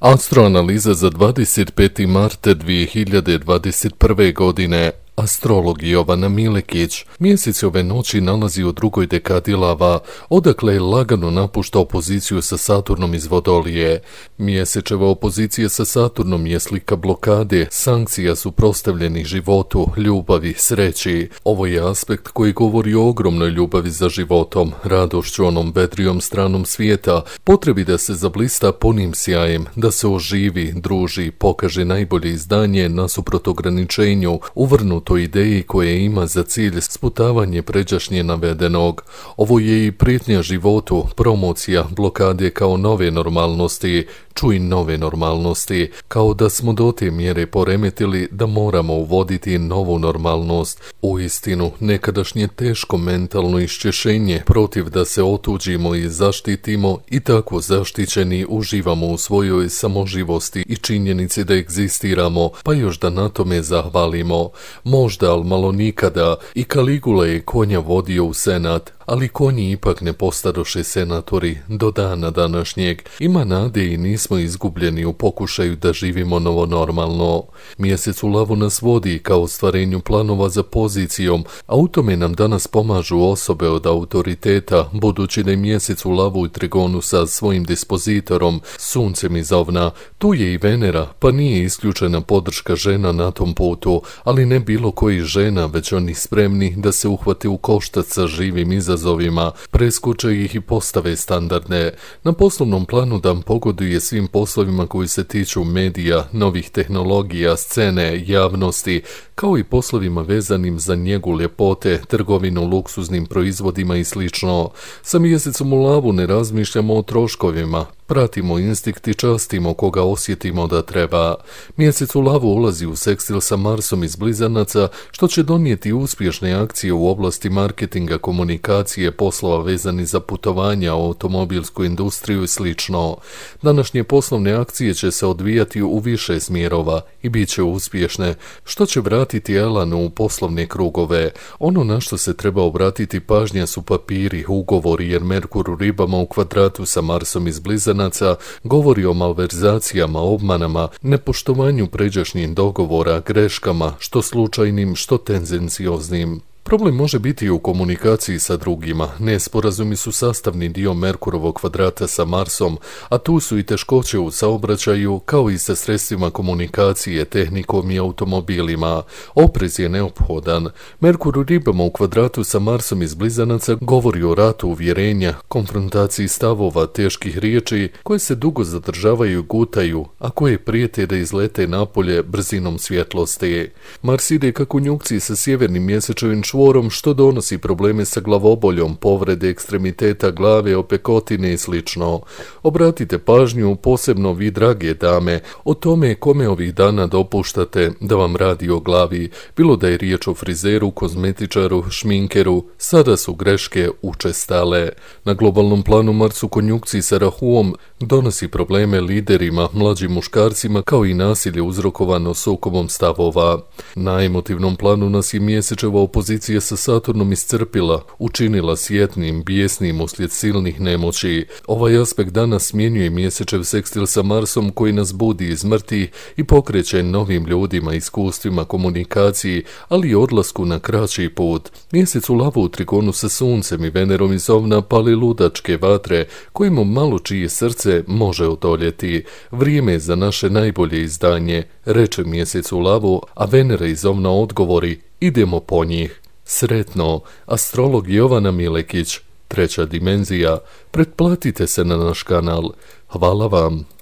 Astroanaliza za 25. marta 2021. godine Astrolog Jovana Milekić mjesec ove noći nalazi u drugoj dekadi lava, odakle je lagano napušta opoziciju sa Saturnom iz Vodolije. Mjesečeva opozicija sa Saturnom je slika blokade, sankcija suprostavljenih životu, ljubavi, sreći. Ovo je aspekt koji govori o ogromnoj ljubavi za životom, radošću onom vedrijom stranom svijeta, potrebi da se zablista punim sjajem, da se oživi, druži, pokaže najbolje izdanje nasuprot ograničenju, uvrnut o ideji koje ima za cilj sputavanje pređašnje navedenog. Ovo je i prijetnja životu, promocija blokade kao nove normalnosti, čuj nove normalnosti, kao da smo do te mjere poremetili da moramo uvoditi novu normalnost. U istinu, nekadašnje teško mentalno iščešenje protiv da se otuđimo i zaštitimo i tako zaštićeni uživamo u svojoj samoživosti i činjenici da egzistiramo, pa još da na tome zahvalimo možda, ali malo nikada, i Kaligula je konja vodio u senat, ali konji ipak ne postaroše senatori do dana današnjeg. Ima nade i nismo izgubljeni u pokušaju da živimo novo normalno. Mjesec u lavu nas vodi kao ostvarenju planova za pozicijom, a u tome nam danas pomažu osobe od autoriteta, budući da je mjesec u lavu i trigonu sa svojim dispozitorom, suncem iz ovna. Tu je i Venera, pa nije isključena podrška žena na tom putu, ali ne bilo koji žena, već oni spremni da se uhvate u koštac sa živim iza izazovima, preskoče ih i postave standardne. Na poslovnom planu dan pogoduje svim poslovima koji se tiču medija, novih tehnologija, scene, javnosti, kao i poslovima vezanim za njegu ljepote, trgovinu luksuznim proizvodima i sl. Sa mjesecom u lavu ne razmišljamo o troškovima, Pratimo instinkt i častimo koga osjetimo da treba. Mjesec u lavu ulazi u sekstil sa Marsom iz Blizanaca, što će donijeti uspješne akcije u oblasti marketinga, komunikacije, organizacije poslova vezani za putovanja, automobilsku industriju i slično. Današnje poslovne akcije će se odvijati u više smjerova i bit će uspješne, što će vratiti Elanu u poslovne krugove. Ono na što se treba obratiti pažnja su papiri, ugovori, jer Merkur u ribama u kvadratu sa Marsom iz blizanaca govori o malverzacijama, obmanama, nepoštovanju pređašnjih dogovora, greškama, što slučajnim, što tenzencioznim. Problem može biti u komunikaciji sa drugima. Nesporazumi su sastavni dio Merkurovog kvadrata sa Marsom, a tu su i teškoće u saobraćaju kao i sa sredstvima komunikacije, tehnikom i automobilima. Oprez je neophodan. Merkur u ribama u kvadratu sa Marsom iz blizanaca govori o ratu uvjerenja, konfrontaciji stavova, teških riječi koje se dugo zadržavaju i gutaju, a koje prijete da izlete napolje brzinom svjetlosti. Mars ide kako njukci sa sjevernim mjesečevim čvorom što donosi probleme sa glavoboljom, povrede ekstremiteta glave, opekotine i sl. Obratite pažnju, posebno vi drage dame, o tome kome ovih dana dopuštate da vam radi o glavi, bilo da je riječ o frizeru, kozmetičaru, šminkeru, sada su greške učestale. Na globalnom planu Marsu u konjukciji sa Rahuom donosi probleme liderima, mlađim muškarcima kao i nasilje uzrokovano sukobom stavova. Na emotivnom planu nas je mjesečeva opozicija je sa Saturnom iscrpila, učinila sjetnim, bijesnim uslijed silnih nemoći. Ovaj aspekt danas smjenjuje mjesečev sekstil sa Marsom koji nas budi iz mrti i pokreće novim ljudima, iskustvima, komunikaciji, ali i odlasku na kraći put. Mjesec u lavu u trigonu sa suncem i Venerom iz ovna pali ludačke vatre kojima malo čije srce može odoljeti Vrijeme je za naše najbolje izdanje, reče mjesec u lavu, a Venera iz ovna odgovori idemo po njih. Sretno, astrolog Jovana Milekić, treća dimenzija, pretplatite se na naš kanal. Hvala vam.